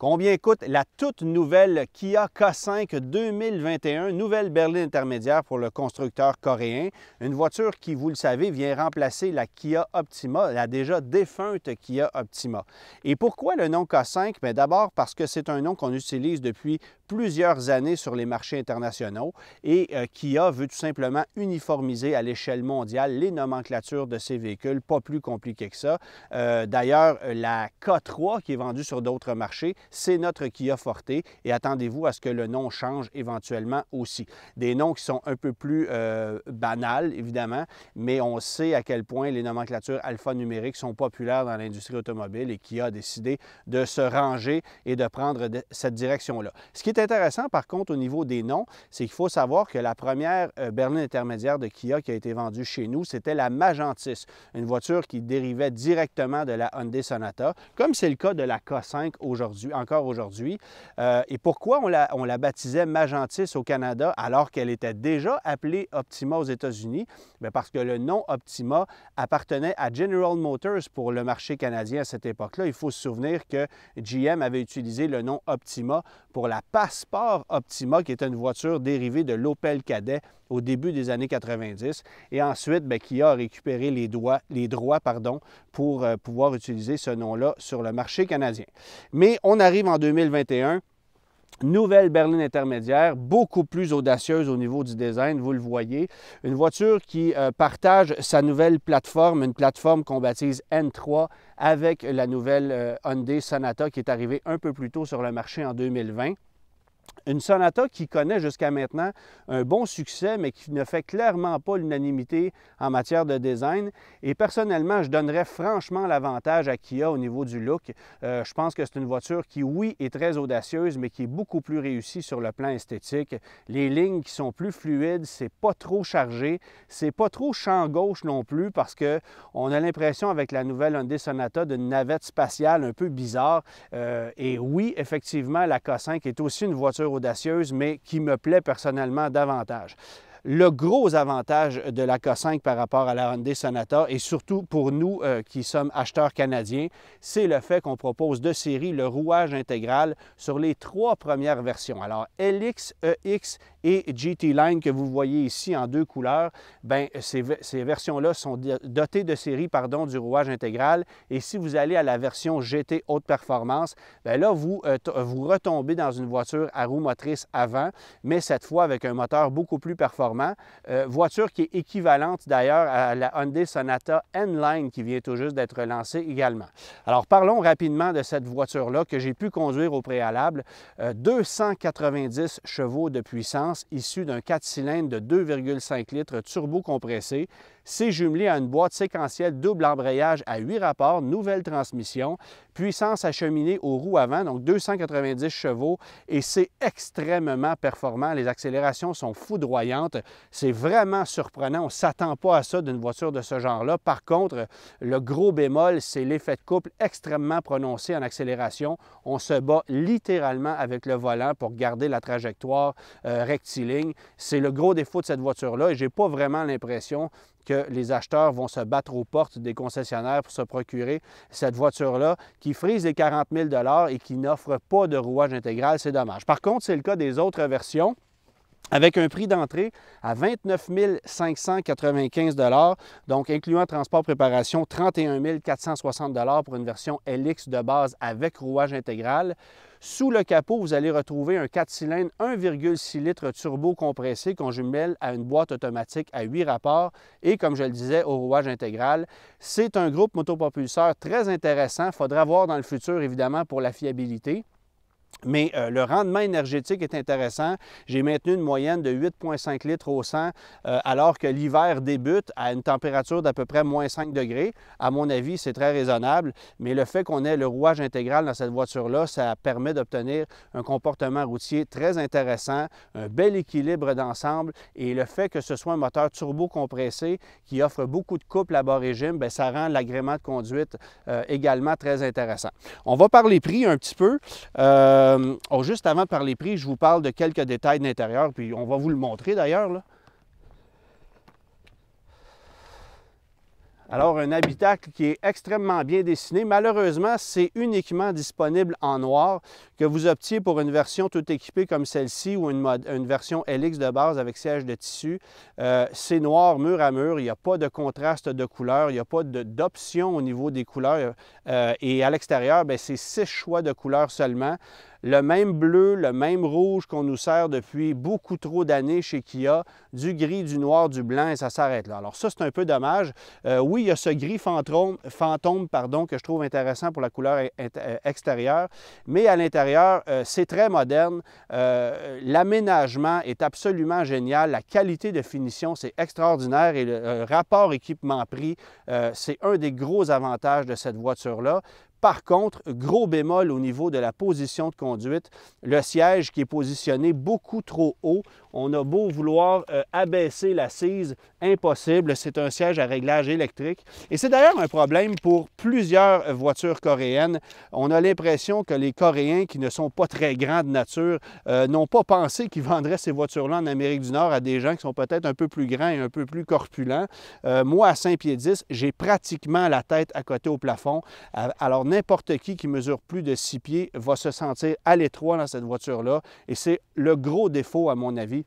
Combien coûte la toute nouvelle Kia K5 2021, nouvelle berline intermédiaire pour le constructeur coréen? Une voiture qui, vous le savez, vient remplacer la Kia Optima, la déjà défunte Kia Optima. Et pourquoi le nom K5? Ben, d'abord parce que c'est un nom qu'on utilise depuis plusieurs années sur les marchés internationaux et Kia euh, veut tout simplement uniformiser à l'échelle mondiale les nomenclatures de ces véhicules, pas plus compliqué que ça. Euh, d'ailleurs, la K3 qui est vendue sur d'autres marchés, c'est notre Kia Forte et attendez-vous à ce que le nom change éventuellement aussi. Des noms qui sont un peu plus euh, banals, évidemment, mais on sait à quel point les nomenclatures alphanumériques sont populaires dans l'industrie automobile et Kia a décidé de se ranger et de prendre cette direction-là. Ce qui est intéressant, par contre, au niveau des noms, c'est qu'il faut savoir que la première euh, berline intermédiaire de Kia qui a été vendue chez nous, c'était la Magentis, une voiture qui dérivait directement de la Hyundai Sonata, comme c'est le cas de la K5 aujourd'hui, encore aujourd'hui. Euh, et pourquoi on la, on la baptisait Magentis au Canada alors qu'elle était déjà appelée Optima aux États-Unis? Ben, parce que le nom Optima appartenait à General Motors pour le marché canadien à cette époque-là. Il faut se souvenir que GM avait utilisé le nom Optima pour la partie. Sport Optima, qui est une voiture dérivée de l'Opel Cadet au début des années 90, et ensuite ben, qui a récupéré les, droits pour euh, pouvoir utiliser ce nom-là sur le marché canadien. Mais on arrive en 2021. Nouvelle berline intermédiaire, beaucoup plus audacieuse au niveau du design, vous le voyez. Une voiture qui euh, partage sa nouvelle plateforme, une plateforme qu'on baptise N3 avec la nouvelle euh, Hyundai Sonata qui est arrivée un peu plus tôt sur le marché en 2020. Une sonata qui connaît jusqu'à maintenant un bon succès, mais qui ne fait clairement pas l'unanimité en matière de design. Et personnellement, je donnerais franchement l'avantage à Kia au niveau du look. Euh, je pense que c'est une voiture qui, oui, est très audacieuse, mais qui est beaucoup plus réussie sur le plan esthétique. Les lignes qui sont plus fluides, c'est pas trop chargé, c'est pas trop champ gauche non plus, parce que on a l'impression avec la nouvelle Hyundai Sonata d'une navette spatiale un peu bizarre. Euh, et oui, effectivement, la K5 est aussi une voiture audacieuse, mais qui me plaît personnellement davantage. Le gros avantage de la K5 par rapport à la Hyundai Sonata, et surtout pour nous euh, qui sommes acheteurs canadiens, c'est le fait qu'on propose de série le rouage intégral sur les trois premières versions. Alors LX, EX et GT Line que vous voyez ici en deux couleurs, bien, ces, versions-là sont dotées de série pardon, du rouage intégral. Et si vous allez à la version GT haute performance, bien là, vous, euh, vous retombez dans une voiture à roue motrice avant, mais cette fois avec un moteur beaucoup plus performant. Euh, voiture qui est équivalente d'ailleurs à la Hyundai Sonata N-Line qui vient tout juste d'être lancée également. Alors parlons rapidement de cette voiture-là que j'ai pu conduire au préalable. 290 euh, chevaux de puissance issu d'un 4 cylindres de 2,5 litres turbo-compressé. C'est jumelé à une boîte séquentielle double embrayage à 8 rapports, nouvelle transmission, puissance acheminée aux roues avant, donc 290 chevaux, et c'est extrêmement performant. Les accélérations sont foudroyantes. C'est vraiment surprenant. On ne s'attend pas à ça d'une voiture de ce genre-là. Par contre, le gros bémol, c'est l'effet de couple extrêmement prononcé en accélération. On se bat littéralement avec le volant pour garder la trajectoire euh, c'est le gros défaut de cette voiture-là et je n'ai pas vraiment l'impression que les acheteurs vont se battre aux portes des concessionnaires pour se procurer cette voiture-là qui frise les 40 000 et qui n'offre pas de rouage intégral. C'est dommage. Par contre, c'est le cas des autres versions avec un prix d'entrée à 29 595 donc incluant transport préparation, 31 460 pour une version LX de base avec rouage intégral. Sous le capot, vous allez retrouver un 4 cylindres 1,6 litres turbo compressé qu'on jumelle à une boîte automatique à 8 rapports et, comme je le disais, au rouage intégral. C'est un groupe motopropulseur très intéressant. Il faudra voir dans le futur, évidemment, pour la fiabilité. Mais euh, le rendement énergétique est intéressant. J'ai maintenu une moyenne de 8,5 litres au 100 euh, alors que l'hiver débute à une température d'à peu près moins 5 degrés. À mon avis, c'est très raisonnable. Mais le fait qu'on ait le rouage intégral dans cette voiture-là, ça permet d'obtenir un comportement routier très intéressant, un bel équilibre d'ensemble. Et le fait que ce soit un moteur turbo-compressé qui offre beaucoup de couple à bas régime, ben, ça rend l'agrément de conduite euh, également très intéressant. On va parler prix un petit peu. Euh, oh, juste avant de parler prix, je vous parle de quelques détails de l'intérieur, puis on va vous le montrer d'ailleurs. Alors, un habitacle qui est extrêmement bien dessiné. Malheureusement, c'est uniquement disponible en noir. Que vous optiez pour une version tout équipée comme celle-ci ou une, version LX de base avec siège de tissu, euh, c'est noir mur à mur. Il n'y a pas de contraste de couleurs, il n'y a pas d'option au niveau des couleurs. Euh, et à l'extérieur, ben, c'est six choix de couleurs seulement le même bleu, le même rouge qu'on nous sert depuis beaucoup trop d'années chez Kia, du gris, du noir, du blanc, et ça s'arrête là. Alors ça, c'est un peu dommage. Euh, oui, il y a ce gris fantôme, fantôme pardon, que je trouve intéressant pour la couleur euh, extérieure, mais à l'intérieur, euh, c'est très moderne. L'aménagement est absolument génial. La qualité de finition, c'est extraordinaire et le rapport équipement-prix, c'est un des gros avantages de cette voiture-là. Par contre, gros bémol au niveau de la position de conduite, le siège qui est positionné beaucoup trop haut on a beau vouloir euh, abaisser abaisser l'assise, impossible. C'est un siège à réglage électrique. Et c'est d'ailleurs un problème pour plusieurs voitures coréennes. On a l'impression que les Coréens, qui ne sont pas très grands de nature, euh, n'ont pas pensé qu'ils vendraient ces voitures-là en Amérique du Nord à des gens qui sont peut-être un peu plus grands et un peu plus corpulents. Euh, moi, à 5 pieds 10, j'ai pratiquement la tête à côté au plafond. Alors, n'importe qui qui mesure plus de 6 pieds va se sentir à l'étroit dans cette voiture-là. Et c'est le gros défaut, à mon avis,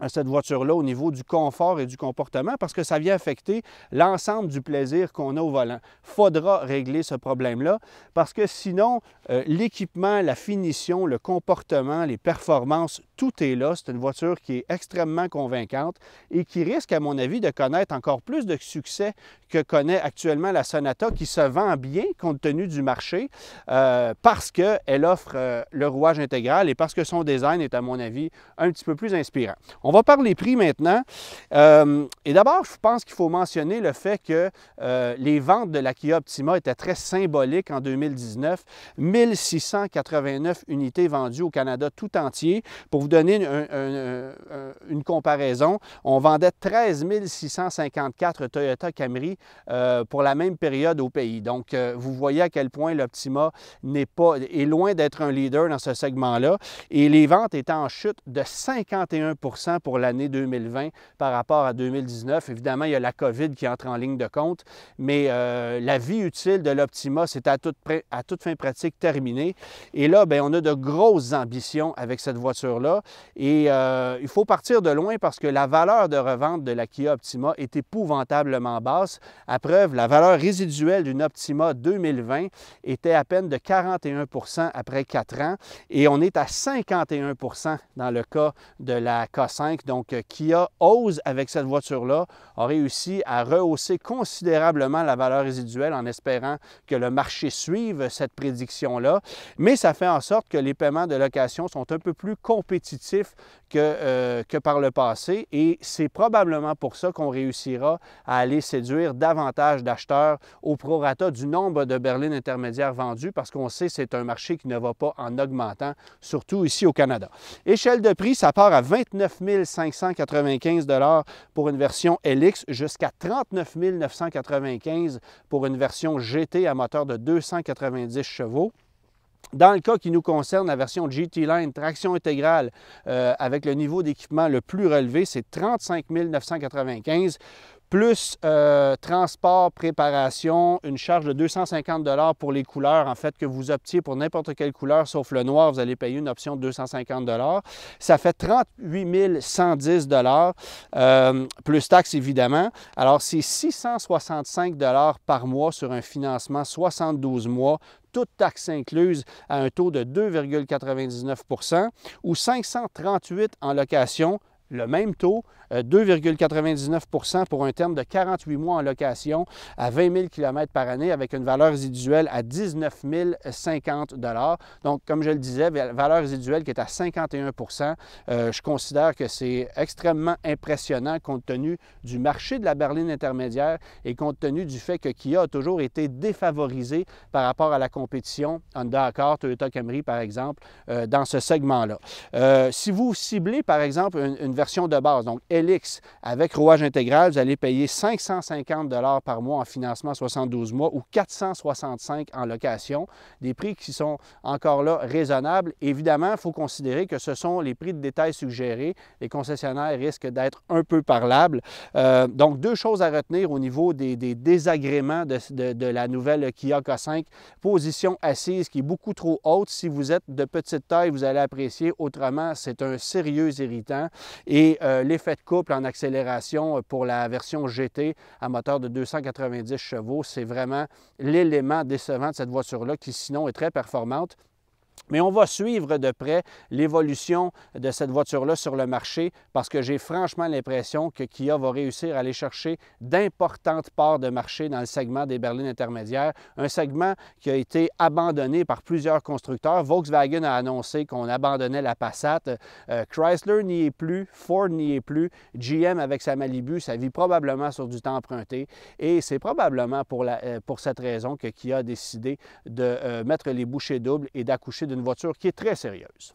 à cette voiture-là au niveau du confort et du comportement parce que ça vient affecter l'ensemble du plaisir qu'on a au volant. Faudra régler ce problème-là parce que sinon, euh, l'équipement, la finition, le comportement, les performances, tout est là. C'est une voiture qui est extrêmement convaincante et qui risque, à mon avis, de connaître encore plus de succès que connaît actuellement la Sonata, qui se vend bien compte tenu du marché euh, parce qu'elle offre euh, le rouage intégral et parce que son design est, à mon avis, un petit peu plus inspirant. On va parler prix maintenant. Euh, et d'abord, je pense qu'il faut mentionner le fait que les ventes de la Kia Optima étaient très symboliques en 2019. 1689 unités vendues au Canada tout entier. Pour donner euh, une comparaison, on vendait 13 654 Toyota Camry euh, pour la même période au pays. Donc, euh, vous voyez à quel point l'Optima n'est pas, est loin d'être un leader dans ce segment-là. Et les ventes étaient en chute de 51 pour l'année 2020 par rapport à 2019. Évidemment, il y a la COVID qui entre en ligne de compte, mais la vie utile de l'Optima, c'est à toute, à toute fin pratique terminée. Et là, bien, on a de grosses ambitions avec cette voiture-là. Et euh, il faut partir de loin parce que la valeur de revente de la Kia Optima est épouvantablement basse. À preuve, la valeur résiduelle d'une Optima 2020 était à peine de 41 après 4 ans et on est à 51 dans le cas de la K5. Donc, euh, Kia ose avec cette voiture-là, a réussi à rehausser considérablement la valeur résiduelle en espérant que le marché suive cette prédiction-là. Mais ça fait en sorte que les paiements de location sont un peu plus compétitifs que, euh, que par le passé et c'est probablement pour ça qu'on réussira à aller séduire davantage d'acheteurs au prorata du nombre de berlines intermédiaires vendues parce qu'on sait que c'est un marché qui ne va pas en augmentant, surtout ici au Canada. Échelle de prix, ça part à 29 595 pour une version LX jusqu'à 39 995 pour une version GT à moteur de 290 chevaux. Dans le cas qui nous concerne, la version GT Line, traction intégrale, euh, avec le niveau d'équipement le plus relevé, c'est 35 995 plus euh, transport, préparation, une charge de 250 pour les couleurs. En fait, que vous optiez pour n'importe quelle couleur sauf le noir, vous allez payer une option de 250 Ça fait 38 110 euh, plus taxes évidemment. Alors, c'est 665 par mois sur un financement 72 mois, toutes taxes incluses à un taux de 2,99 ou 538 en location le même taux, 2,99 euh, pour un terme de 48 mois en location à 20 000 km par année avec une valeur résiduelle à 19 050 Donc, comme je le disais, valeur résiduelle qui est à 51 euh, Je considère que c'est extrêmement impressionnant compte tenu du marché de la berline intermédiaire et compte tenu du fait que Kia a toujours été défavorisé par rapport à la compétition, Honda Accord, Toyota Camry par exemple, euh, dans ce segment-là. si vous ciblez par exemple une, une de base, donc LX avec rouage intégral, vous allez payer 550 par mois en financement 72 mois ou 465 en location. Des prix qui sont encore là raisonnables. Évidemment, il faut considérer que ce sont les prix de détail suggérés. Les concessionnaires risquent d'être un peu parlables. Euh, donc, deux choses à retenir au niveau des, désagréments de, la nouvelle Kia K5. Position assise qui est beaucoup trop haute. Si vous êtes de petite taille, vous allez apprécier. Autrement, c'est un sérieux irritant et euh, l'effet de couple en accélération euh, pour la version GT à moteur de 290 chevaux. C'est vraiment l'élément décevant de cette voiture-là qui sinon est très performante. Mais on va suivre de près l'évolution de cette voiture-là sur le marché parce que j'ai franchement l'impression que Kia va réussir à aller chercher d'importantes parts de marché dans le segment des berlines intermédiaires, un segment qui a été abandonné par plusieurs constructeurs. Volkswagen a annoncé qu'on abandonnait la Passat, euh, Chrysler n'y est plus, Ford n'y est plus, GM avec sa Malibu, ça vit probablement sur du temps emprunté et c'est probablement pour, la, euh, cette raison que Kia a décidé de euh, mettre les bouchées doubles et d'accoucher d'une voiture qui est très sérieuse.